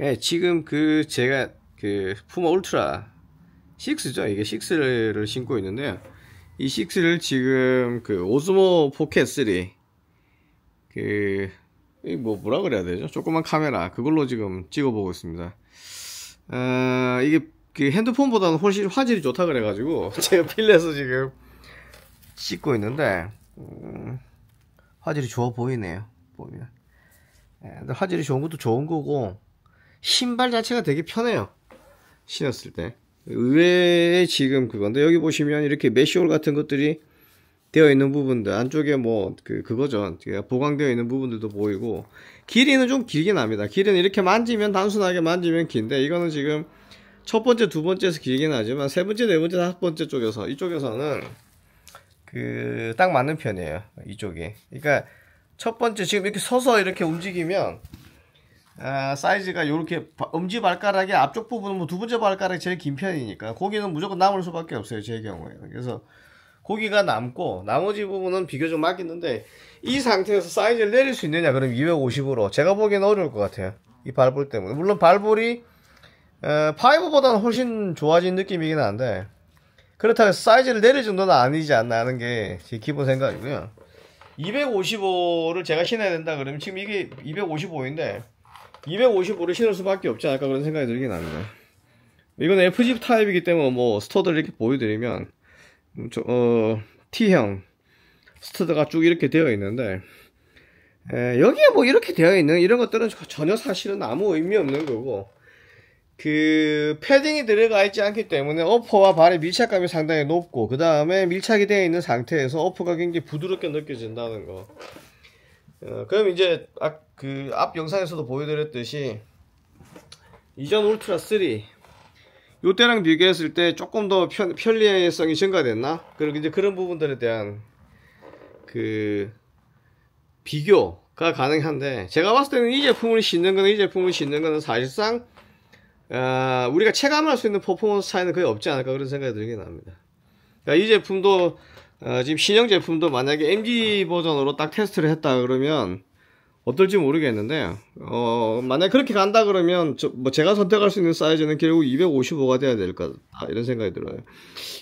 예, 지금 그 제가 그 푸마 울트라 6죠 이게 6를 신고 있는데요 이 6를 지금 그 오즈모 포켓 3그뭐 뭐라 그래야 되죠 조그만 카메라 그걸로 지금 찍어보고 있습니다 아, 이게 그 핸드폰보다는 훨씬 화질이 좋다 그래가지고 제가 필내서 지금 찍고 있는데 음, 화질이 좋아 보이네요 보면 예, 화질이 좋은 것도 좋은 거고 신발 자체가 되게 편해요. 신었을 때. 의외의 지금 그건데, 여기 보시면 이렇게 메쉬홀 같은 것들이 되어 있는 부분들, 안쪽에 뭐, 그, 그거죠. 보강되어 있는 부분들도 보이고, 길이는 좀 길긴 합니다. 길이는 이렇게 만지면, 단순하게 만지면 긴데, 이거는 지금 첫 번째, 두 번째에서 길긴 하지만, 세 번째, 네 번째, 다섯 번째 쪽에서, 이쪽에서는, 그, 딱 맞는 편이에요. 이쪽이. 그러니까, 첫 번째, 지금 이렇게 서서 이렇게 움직이면, 아, 사이즈가 이렇게 엄지 발가락의 앞쪽 부분은 뭐두 번째 발가락이 제일 긴 편이니까 고기는 무조건 남을 수밖에 없어요 제 경우에 그래서 고기가 남고 나머지 부분은 비교적 맡기는데 이 상태에서 사이즈를 내릴 수 있느냐 그럼 250으로 제가 보기에는 어려울 것 같아요 이 발볼 때문에 물론 발볼이 에, 파보다는 훨씬 좋아진 느낌이긴 한데 그렇다고 해서 사이즈를 내릴 정도는 아니지 않나 하는 게 제 기본 생각이고요 255를 제가 신어야 된다 그러면 지금 이게 255인데 255를 신을 수밖에 없지 않을까 그런 생각이 들긴 합니다. 이건 FG 타입이기 때문에 뭐 스터드를 이렇게 보여드리면 저, 어, T형 스터드가 쭉 이렇게 되어 있는데 에, 여기에 뭐 이렇게 되어 있는 이런 것들은 전혀 사실은 아무 의미 없는 거고 그 패딩이 들어가 있지 않기 때문에 어퍼와 발의 밀착감이 상당히 높고 그 다음에 밀착이 되어 있는 상태에서 어퍼가 굉장히 부드럽게 느껴진다는 거 어, 그럼 이제 그앞 그 영상에서도 보여드렸듯이 이전 울트라 3이때랑 비교했을 때 조금 더 편, 편리성이 증가됐나? 그리고 이제 그런 부분들에 대한 그 비교가 가능한데 제가 봤을 때는 이 제품을 신는 거는 이 제품을 신는 거는 사실상 아, 우리가 체감할 수 있는 퍼포먼스 차이는 거의 없지 않을까 그런 생각이 들긴 합니다. 그러니까 이 제품도 어, 지금 신형 제품도 만약에 MG 버전으로 딱 테스트를 했다 그러면 어떨지 모르겠는데 어, 만약 그렇게 간다 그러면 저, 뭐 제가 선택할 수 있는 사이즈는 결국 255가 돼야 될것 같다 아, 이런 생각이 들어요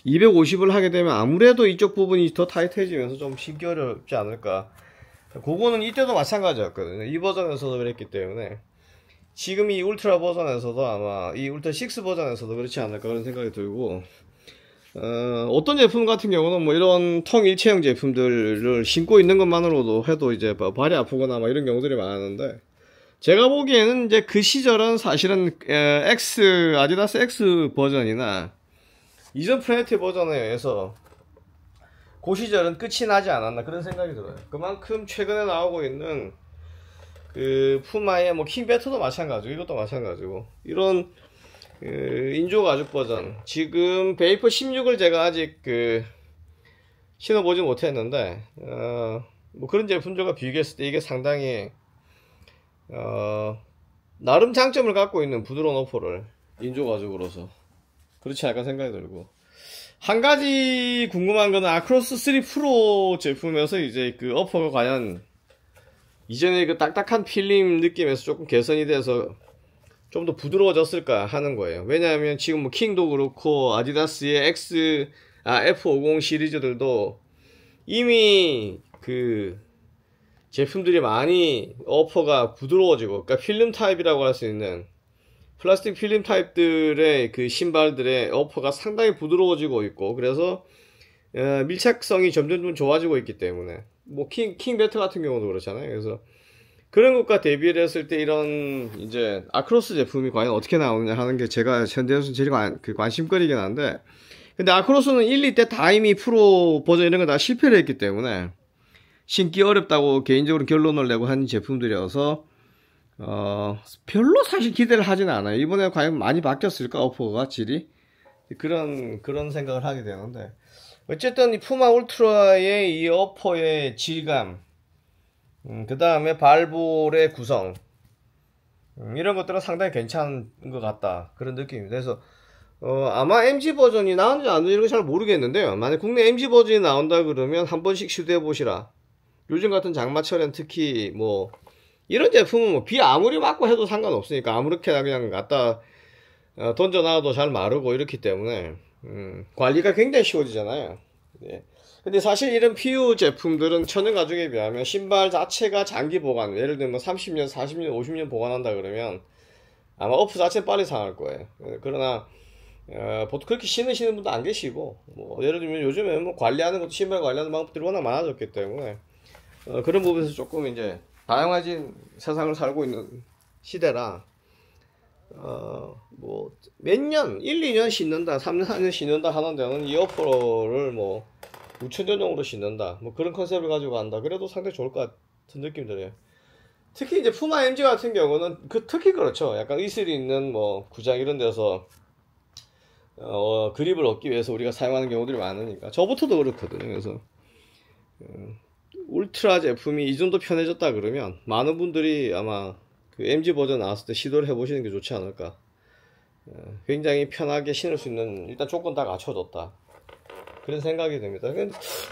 250을 하게 되면 아무래도 이쪽 부분이 더 타이트해지면서 좀신기 어렵지 않을까 그거는 이때도 마찬가지였거든요 이 버전에서도 그랬기 때문에 지금 이 울트라 버전에서도 아마 이 울트라 6 버전에서도 그렇지 않을까 그런 생각이 들고 어, 떤 제품 같은 경우는 뭐 이런 통 일체형 제품들을 신고 있는 것만으로도 해도 이제 발이 아프거나 막 이런 경우들이 많았는데 제가 보기에는 이제 그 시절은 사실은 X 아디다스 X 버전이나 이전 프레닛 버전에 의해서 그 시절은 끝이 나지 않았나 그런 생각이 들어요. 그만큼 최근에 나오고 있는 그 푸마의 뭐킹베터도 마찬가지고 이것도 마찬가지고 이런 그 인조 가죽 버전 지금 베이퍼 16을 제가 아직 그 신어보지 못했는데 어, 뭐 그런 제품들과 비교했을 때 이게 상당히 어, 나름 장점을 갖고 있는 부드러운 어퍼를 인조 가죽으로서 그렇지 않을까 생각이 들고 한 가지 궁금한 거는 아크로스 3 프로 제품에서 이제 그 어퍼가 과연 이전에 그 딱딱한 필름 느낌에서 조금 개선이 돼서 좀더 부드러워졌을까 하는 거예요. 왜냐하면 지금 뭐 킹도 그렇고 아디다스의 X 아 F50 시리즈들도 이미 그 제품들이 많이 어퍼가 부드러워지고 그러니까 필름 타입이라고 할 수 있는 플라스틱 필름 타입들의 그 신발들의 어퍼가 상당히 부드러워지고 있고 그래서 어, 밀착성이 점점 좀 좋아지고 있기 때문에 뭐 킹킹 배트 같은 경우도 그렇잖아요. 그래서 그런 것과 대비를 했을 때 이런 이제 아크로스 제품이 과연 어떻게 나오느냐 하는 게 제가 현대에서 는 제일 관, 그 관심거리긴 한데 근데 아크로스는 1, 2때 다 이미 프로 버전 이런 거 다 실패를 했기 때문에 신기 어렵다고 개인적으로 결론을 내고 한 제품들이어서 어 별로 사실 기대를 하진 않아요 이번에 과연 많이 바뀌었을까 어퍼가 질이 그런 그런 생각을 하게 되는데 어쨌든 이 푸마 울트라의 이 어퍼의 질감 음, 그 다음에 발볼의 구성. 음, 이런 것들은 상당히 괜찮은 것 같다. 그런 느낌이 그래서, 어, 아마 MG 버전이 나온지 안나는지잘 모르겠는데요. 만약 국내 MG 버전이 나온다 그러면 한 번씩 시도해보시라. 요즘 같은 장마철엔 특히 뭐, 이런 제품은 뭐비 아무리 맞고 해도 상관없으니까 아무렇게나 그냥 갖다 어, 던져놔도 잘 마르고 이렇기 때문에, 음, 관리가 굉장히 쉬워지잖아요. 예. 근데 사실 이런 PU 제품들은 천연 가죽에 비하면 신발 자체가 장기 보관, 예를 들면 30년, 40년, 50년 보관한다 그러면 아마 어프 자체 빨리 상할 거예요. 네. 그러나 어, 보통 그렇게 신으시는 분도 안 계시고 뭐 예를 들면 요즘에 뭐 관리하는 것도 신발 관리하는 방법들이 워낙 많아졌기 때문에 어, 그런 부분에서 조금 이제 다양해진 세상을 살고 있는 시대라 어뭐 몇 년, 1, 2년 씻는다, 3년, 4년 씻는다 하는 데는 이어프로를 뭐 우천전용으로 씻는다 뭐 그런 컨셉을 가지고 간다 그래도 상당히 좋을 것 같은 느낌 들어요 특히 이제 푸마 MG 같은 경우는 그 특히 그렇죠 약간 이슬이 있는 뭐 구장 이런 데서 어, 그립을 얻기 위해서 우리가 사용하는 경우들이 많으니까 저부터도 그렇거든요 그래서 음, 울트라 제품이 이 정도 편해졌다 그러면 많은 분들이 아마 그 MG 버전 나왔을 때 시도를 해보시는 게 좋지 않을까 어, 굉장히 편하게 신을 수 있는 일단 조건 다 갖춰졌다 그런 생각이 듭니다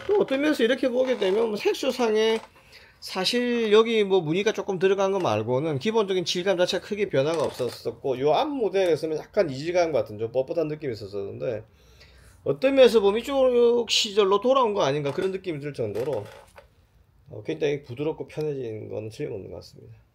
또 어떤 면에서 이렇게 보게 되면 뭐 색소상에 사실 여기 뭐 무늬가 조금 들어간 거 말고는 기본적인 질감 자체가 크게 변화가 없었었고 이 앞 모델에서는 약간 이질감 같은 좀 뻣뻣한 느낌이 있었었는데 어떤 면에서 보면 이쪽 시절로 돌아온 거 아닌가 그런 느낌이 들 정도로 어, 굉장히 부드럽고 편해진 건 틀림없는 것 같습니다